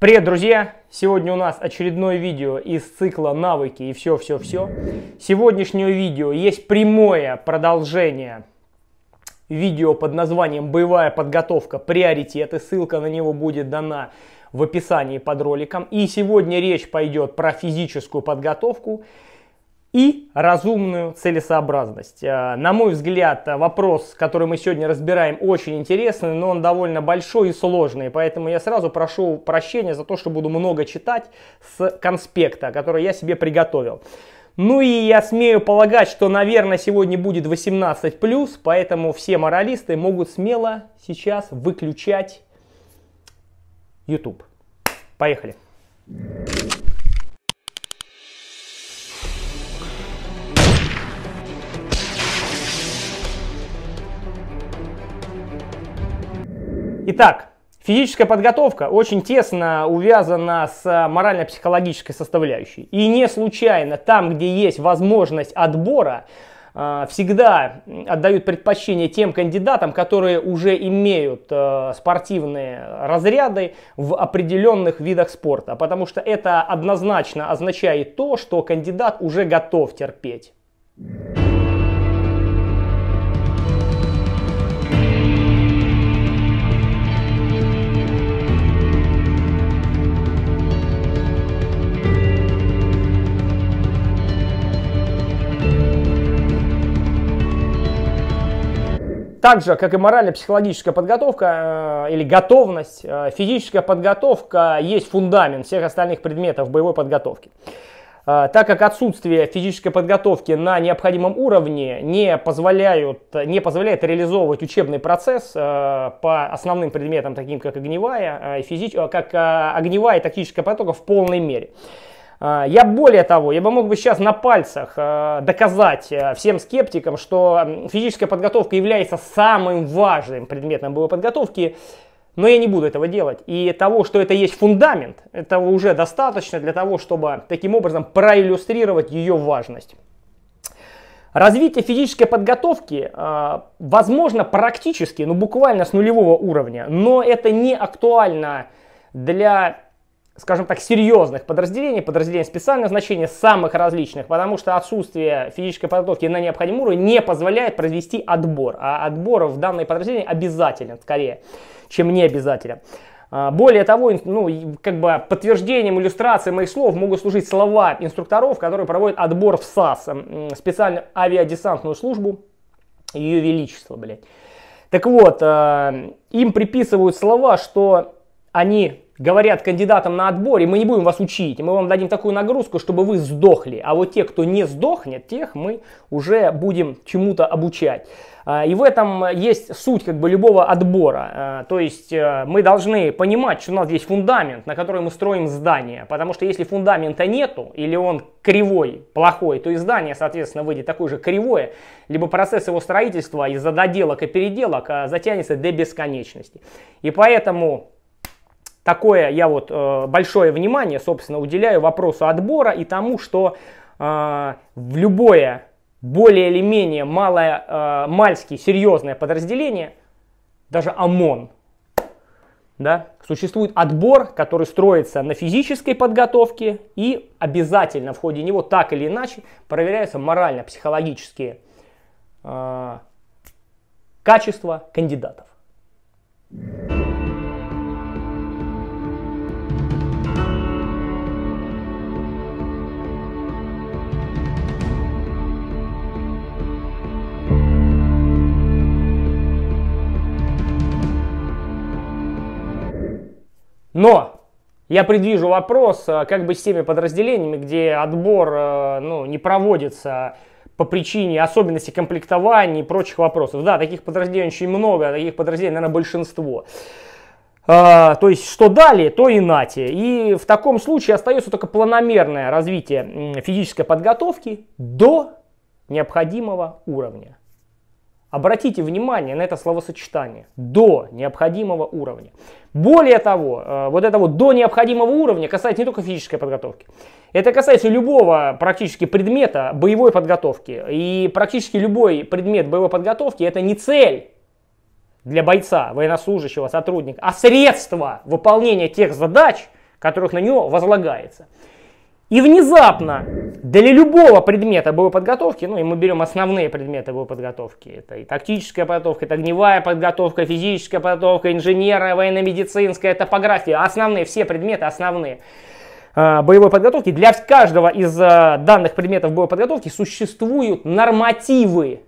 Привет, друзья! Сегодня у нас очередное видео из цикла «Навыки» и все-все-все. Сегодняшнее видео есть прямое продолжение видео под названием «Боевая подготовка. Приоритеты». Ссылка на него будет дана в описании под роликом. И сегодня речь пойдет про физическую подготовку – и разумную целесообразность. А, на мой взгляд, вопрос, который мы сегодня разбираем, очень интересный, но он довольно большой и сложный, поэтому я сразу прошу прощения за то, что буду много читать с конспекта, который я себе приготовил. Ну и я смею полагать, что, наверное, сегодня будет 18+, поэтому все моралисты могут смело сейчас выключать YouTube. Поехали. Поехали. Итак, Физическая подготовка очень тесно увязана с а, морально-психологической составляющей. И не случайно там, где есть возможность отбора, а, всегда отдают предпочтение тем кандидатам, которые уже имеют а, спортивные разряды в определенных видах спорта, потому что это однозначно означает то, что кандидат уже готов терпеть. так же, как и морально-психологическая подготовка э, или готовность, э, физическая подготовка есть фундамент всех остальных предметов боевой подготовки. Э, так как отсутствие физической подготовки на необходимом уровне не, позволяют, не позволяет реализовывать учебный процесс э, по основным предметам, таким как огневая, э, физич... Э, как огневая и тактическая подготовка в полной мере. А, я более того, я бы мог бы сейчас на пальцах э, доказать э, всем скептикам, что физическая подготовка является самым важным предметом боевой подготовки, но я не буду этого делать. И того, что это есть фундамент, этого уже достаточно для того, чтобы таким образом проиллюстрировать ее важность. Развитие физической подготовки э, возможно практически, ну буквально с нулевого уровня, но это не актуально для скажем так, серьезных подразделений, подразделений специального значения, самых различных, потому что отсутствие физической подготовки на необходимом уровне не позволяет произвести отбор, а отбор в данное подразделение обязателен скорее, чем не обязателен. А, более того, ну, как бы подтверждением, иллюстрацией моих слов могут служить слова инструкторов, которые проводят отбор в САС, специальную авиадесантную службу, ее величество, блядь. Так вот, а, им приписывают слова, что они говорят кандидатам на отборе, мы не будем вас учить, мы вам дадим такую нагрузку, чтобы вы сдохли, а вот те, кто не сдохнет, тех мы уже будем чему-то обучать. А, и в этом есть суть как бы любого отбора. А, то есть э, мы должны понимать, что у нас есть фундамент, на который мы строим здание. Потому что если фундамента нету, или он кривой, плохой, то и здание, соответственно, выйдет такое же кривое, либо процесс его строительства из-за доделок и переделок а, затянется до бесконечности. И поэтому такое я вот э, большое внимание, собственно, уделяю вопросу отбора и тому, что э, в любое более или менее малое, э, мальски серьезное подразделение, даже ОМОН, да, существует отбор, который строится на физической подготовке и обязательно в ходе него так или иначе проверяются морально-психологические э, качества кандидатов. Но я предвижу вопрос, э, как бы с теми подразделениями, где отбор э, ну, не проводится по причине особенностей комплектования и прочих вопросов. Да, таких подразделений очень много, а таких подразделений, наверное, большинство. А, то есть, что дали, то и нате. И в таком случае остается только планомерное развитие физической подготовки до необходимого уровня. Обратите внимание на это словосочетание «до необходимого уровня». Более того, э, вот это вот «до необходимого уровня» касается не только физической подготовки. Это касается любого практически предмета боевой подготовки. И практически любой предмет боевой подготовки – это не цель для бойца, военнослужащего, сотрудника, а средство выполнения тех задач, которых на него возлагается. И внезапно для любого предмета боевой подготовки, ну и мы берем основные предметы боевой подготовки, это и тактическая подготовка, это огневая подготовка, физическая подготовка, инженерная, военно-медицинская, топография, основные, все предметы основные э, боевой подготовки. Для каждого из э, данных предметов боевой подготовки существуют нормативы,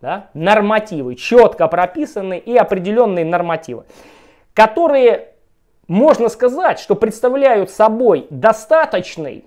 да, нормативы, четко прописанные и определенные нормативы, которые, можно сказать, что представляют собой достаточный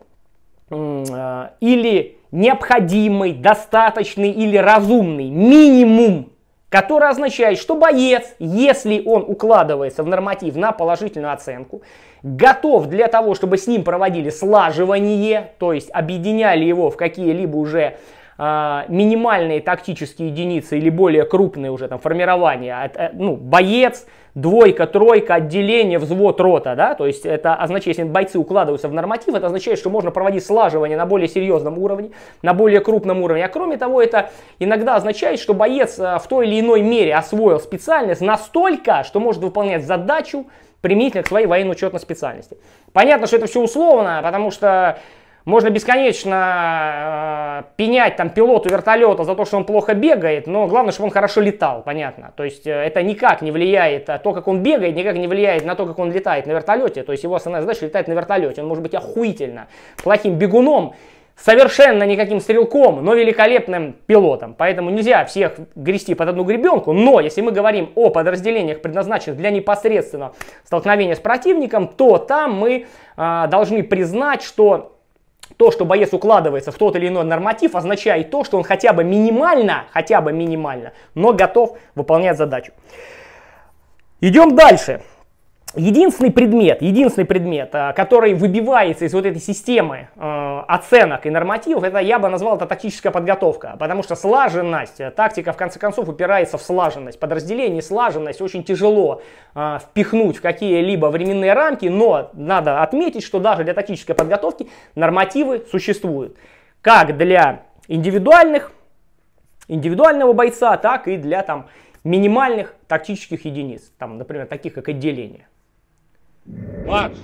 Э, или необходимый, достаточный или разумный минимум, который означает, что боец, если он укладывается в норматив на положительную оценку, готов для того, чтобы с ним проводили слаживание, то есть объединяли его в какие-либо уже а, минимальные тактические единицы или более крупные уже там формирования, это, ну, боец, двойка, тройка, отделение, взвод, рота, да, то есть это означает, если бойцы укладываются в норматив, это означает, что можно проводить слаживание на более серьезном уровне, на более крупном уровне, а кроме того, это иногда означает, что боец э, в той или иной мере освоил специальность настолько, что может выполнять задачу применительно к своей военно-учетной специальности. Понятно, что это все условно, потому что можно бесконечно э, пенять там пилоту вертолета за то, что он плохо бегает, но главное, чтобы он хорошо летал, понятно. То есть э, это никак не влияет, а то, как он бегает, никак не влияет на то, как он летает на вертолете. То есть его основная задача летать на вертолете. Он может быть охуительно плохим бегуном, совершенно никаким стрелком, но великолепным пилотом. Поэтому нельзя всех грести под одну гребенку, но если мы говорим о подразделениях, предназначенных для непосредственного столкновения с противником, то там мы э, должны признать, что то, что боец укладывается в тот или иной норматив, означает то, что он хотя бы минимально, хотя бы минимально, но готов выполнять задачу. Идем дальше. Единственный предмет, единственный предмет, а, который выбивается из вот этой системы а, оценок и нормативов, это я бы назвал это тактическая подготовка, потому что слаженность, э, тактика в конце концов упирается в слаженность подразделений, слаженность очень тяжело а, впихнуть в какие-либо временные рамки, но надо отметить, что даже для тактической подготовки нормативы существуют, как для индивидуальных, индивидуального бойца, так и для там минимальных тактических единиц, там, например, таких как отделение. Watch.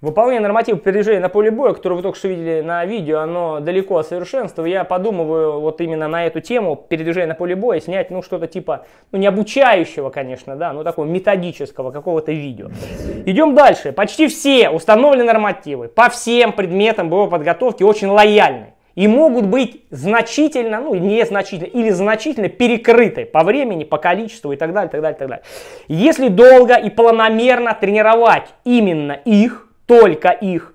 Выполнение нормативов передвижения на поле боя, который вы только что видели на видео, оно далеко от совершенства. Я подумываю вот именно на эту тему передвижения на поле боя снять, ну, что-то типа, ну, не обучающего, конечно, да, но такого методического какого-то видео. Идем дальше. Почти все установлены нормативы по всем предметам боевой подготовки очень лояльны и могут быть значительно, ну незначительно или значительно перекрыты по времени, по количеству и так далее, так далее, так далее. Если долго и планомерно тренировать именно их, только их.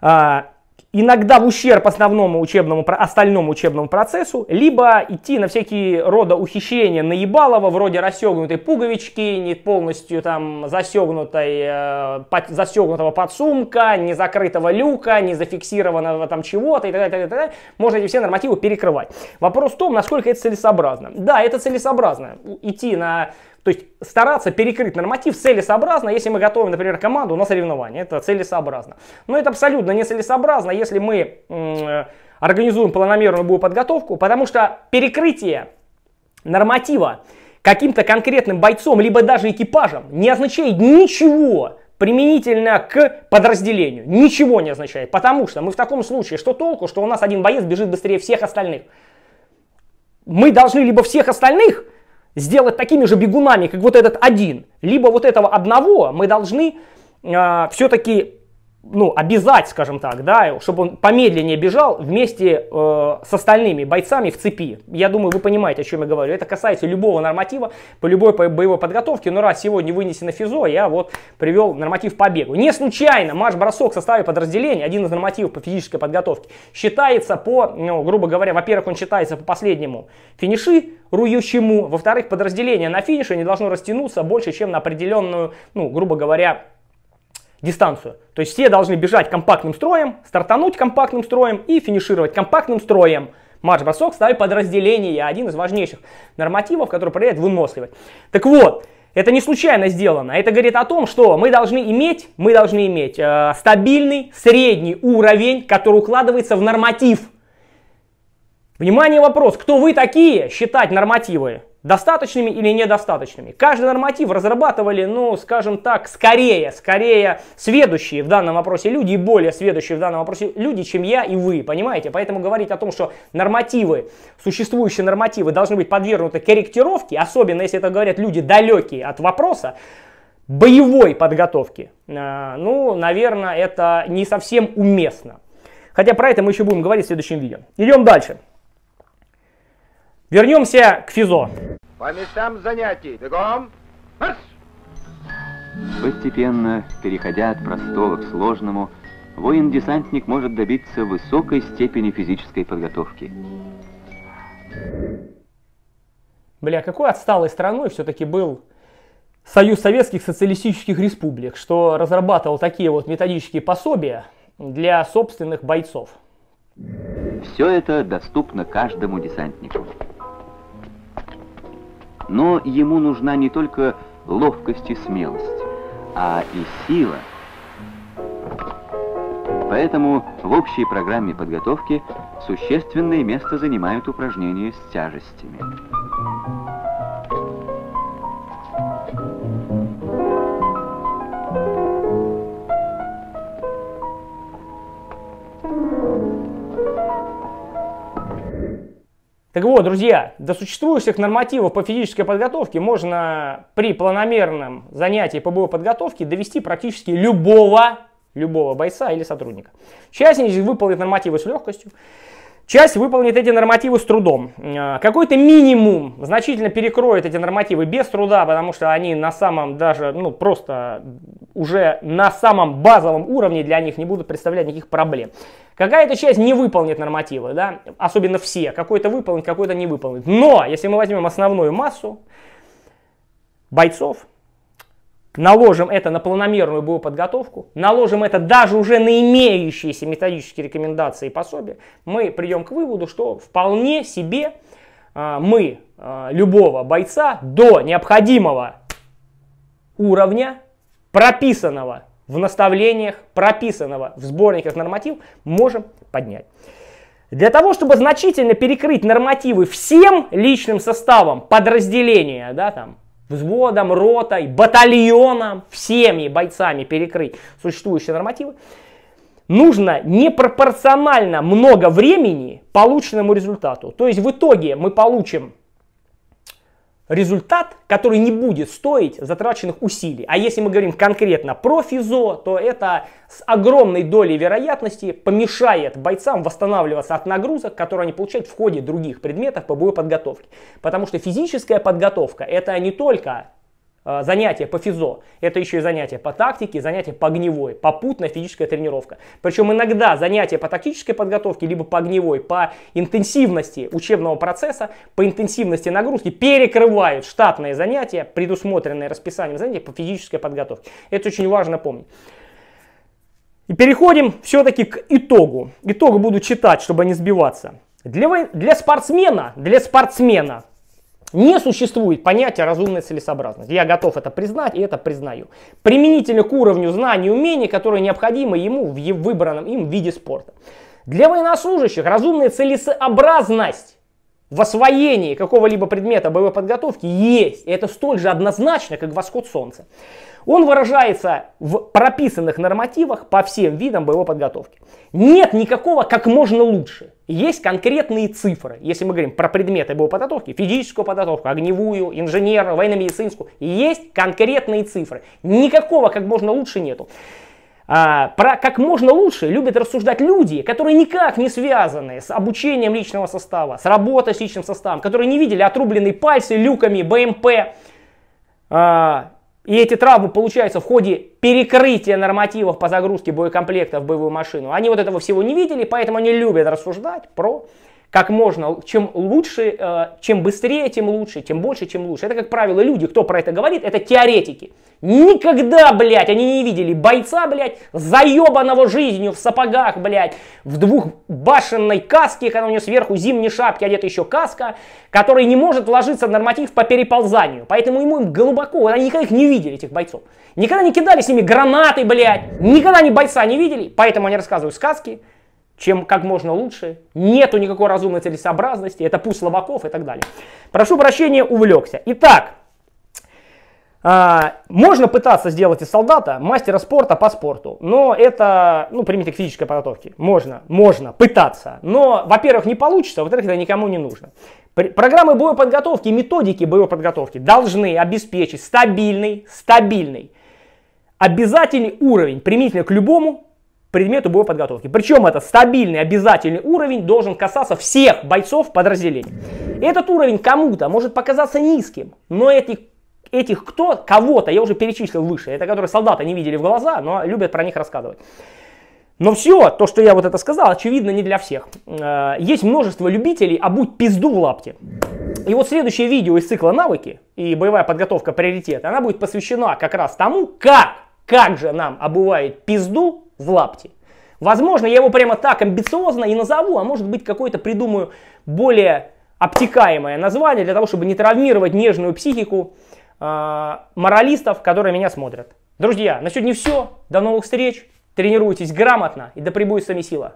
А, иногда в ущерб основному учебному, остальному учебному процессу, либо идти на всякие рода ухищрения наебалова, вроде расстегнутой пуговички, не полностью там застегнутой, э, под, застегнутого подсумка, не закрытого люка, не зафиксированного там чего-то и так далее, так далее. Можно эти все нормативы перекрывать. Вопрос в том, насколько это целесообразно. Да, это целесообразно. Идти на то есть стараться перекрыть норматив целесообразно, если мы готовим, например, команду у нас соревнования. Это целесообразно. Но это абсолютно нецелесообразно, если мы организуем планомерную боевую подготовку, потому что перекрытие норматива каким-то конкретным бойцом, либо даже экипажем, не означает ничего применительно к подразделению. Ничего не означает, потому что мы в таком случае, что толку, что у нас один боец бежит быстрее всех остальных. Мы должны либо всех остальных сделать такими же бегунами, как вот этот один, либо вот этого одного мы должны э, а, все-таки ну, обязать, скажем так, да, чтобы он помедленнее бежал вместе э, с остальными бойцами в цепи. Я думаю, вы понимаете, о чем я говорю. Это касается любого норматива по любой боевой подготовке. Но раз сегодня вынесено ФИЗО, я вот привел норматив по бегу. Не случайно марш-бросок в составе подразделения, один из нормативов по физической подготовке, считается по, ну, грубо говоря, во-первых, он считается по последнему финиши, рующему. Во-вторых, подразделение на финише не должно растянуться больше, чем на определенную, ну, грубо говоря, дистанцию. То есть все должны бежать компактным строем, стартануть компактным строем и финишировать компактным строем. Марш-бросок ставит подразделение, один из важнейших нормативов, который проверяет выносливость. Так вот, это не случайно сделано. Это говорит о том, что мы должны иметь, мы должны иметь э, стабильный средний уровень, который укладывается в норматив. Внимание, вопрос, кто вы такие считать нормативы? достаточными или недостаточными. Каждый норматив разрабатывали, ну, скажем так, скорее, скорее сведущие в данном вопросе люди и более сведущие в данном вопросе люди, чем я и вы, понимаете? Поэтому говорить о том, что нормативы, существующие нормативы должны быть подвергнуты корректировке, особенно если это говорят люди далекие от вопроса, боевой подготовки, э, ну, наверное, это не совсем уместно. Хотя про это мы еще будем говорить в следующем видео. Идем дальше. Вернемся к ФИЗО. По местам занятий. Бегом. Марш! Постепенно, переходя от простого к сложному, воин-десантник может добиться высокой степени физической подготовки. Бля, какой отсталой страной все-таки был Союз Советских Социалистических Республик, что разрабатывал такие вот методические пособия для собственных бойцов. Все это доступно каждому десантнику. Но ему нужна не только ловкость и смелость, а и сила. Поэтому в общей программе подготовки существенное место занимают упражнения с тяжестями. Так вот, друзья, до существующих нормативов по физической подготовке можно при планомерном занятии ПБО подготовки довести практически любого, любого бойца или сотрудника. Часть из выполнит нормативы с легкостью. Часть выполнит эти нормативы с трудом. Э, какой-то минимум значительно перекроет эти нормативы без труда, потому что они на самом даже, ну просто уже на самом базовом уровне для них не будут представлять никаких проблем. Какая-то часть не выполнит нормативы, да, особенно все. Какой-то выполнит, какой-то не выполнит. Но если мы возьмем основную массу бойцов, наложим это на планомерную боевую подготовку, наложим это даже уже на имеющиеся методические рекомендации и пособия, мы придем к выводу, что вполне себе а, мы а, любого бойца до необходимого уровня, прописанного в наставлениях, прописанного в сборниках норматив, можем поднять. Для того, чтобы значительно перекрыть нормативы всем личным составом подразделения, да, там, взводом, ротой, батальоном, всеми бойцами перекрыть существующие нормативы, нужно непропорционально много времени полученному результату. То есть в итоге мы получим результат, который не будет стоить затраченных усилий. А если мы говорим конкретно про физо, то это с огромной долей вероятности помешает бойцам восстанавливаться от нагрузок, которые они получают в ходе других предметов по боевой Потому что физическая подготовка это не только Э, занятия по физо, это еще и занятия по тактике, занятия по огневой, попутная физическая тренировка. Причем иногда занятия по тактической подготовке, либо по огневой, по интенсивности учебного процесса, по интенсивности нагрузки перекрывают штатные занятия, предусмотренные расписанием занятий по физической подготовке. Это очень важно помнить. И переходим все-таки к итогу. Итог буду читать, чтобы не сбиваться. Для, для спортсмена, для спортсмена не существует понятия разумной целесообразности. Я готов это признать и это признаю. Применительно к уровню знаний и умений, которые необходимы ему в выбранном им виде спорта. Для военнослужащих разумная целесообразность в освоении какого-либо предмета боевой подготовки есть. И это столь же однозначно, как восход солнца. Он выражается в прописанных нормативах по всем видам боевой подготовки. Нет никакого как можно лучше. Есть конкретные цифры, если мы говорим про предметы боеподготовки, физическую подготовку, огневую, инженерную, военно-медицинскую, есть конкретные цифры. Никакого как можно лучше нету. А, про как можно лучше любят рассуждать люди, которые никак не связаны с обучением личного состава, с работой с личным составом, которые не видели отрубленные пальцы люками, БМП, а, и эти травмы получаются в ходе перекрытия нормативов по загрузке боекомплекта в боевую машину. Они вот этого всего не видели, поэтому они любят рассуждать про как можно, чем лучше, э, чем быстрее, тем лучше, тем больше, чем лучше. Это, как правило, люди, кто про это говорит, это теоретики. Никогда, блядь, они не видели бойца, блядь, заебанного жизнью в сапогах, блядь, в двухбашенной каске, когда у него сверху зимней шапки одета еще каска, который не может вложиться в норматив по переползанию. Поэтому ему им глубоко, они никогда их не видели, этих бойцов. Никогда не кидали с ними гранаты, блядь, никогда они бойца не видели, поэтому они рассказывают сказки, чем как можно лучше, нету никакой разумной целесообразности, это пусть слабаков и так далее. Прошу прощения, увлекся. Итак, а, можно пытаться сделать из солдата мастера спорта по спорту, но это, ну, примите к физической подготовке. Можно, можно пытаться, но, во-первых, не получится, во-вторых, это никому не нужно. Программы боевой подготовки, методики боевой подготовки должны обеспечить стабильный, стабильный, обязательный уровень применительно к любому предмету боевой подготовки. Причем этот стабильный, обязательный уровень должен касаться всех бойцов подразделений. Этот уровень кому-то может показаться низким, но этих, этих кто, кого-то, я уже перечислил выше, это которые солдаты не видели в глаза, но любят про них рассказывать. Но все, то, что я вот это сказал, очевидно, не для всех. Э, есть множество любителей, а будь пизду в лапте. И вот следующее видео из цикла «Навыки» и «Боевая подготовка приоритета», она будет посвящена как раз тому, как как же нам обувает пизду в лапти. Возможно, я его прямо так амбициозно и назову, а может быть какое-то придумаю более обтекаемое название для того, чтобы не травмировать нежную психику э, моралистов, которые меня смотрят. Друзья, на сегодня все. До новых встреч. Тренируйтесь грамотно и да пребудет с вами сила.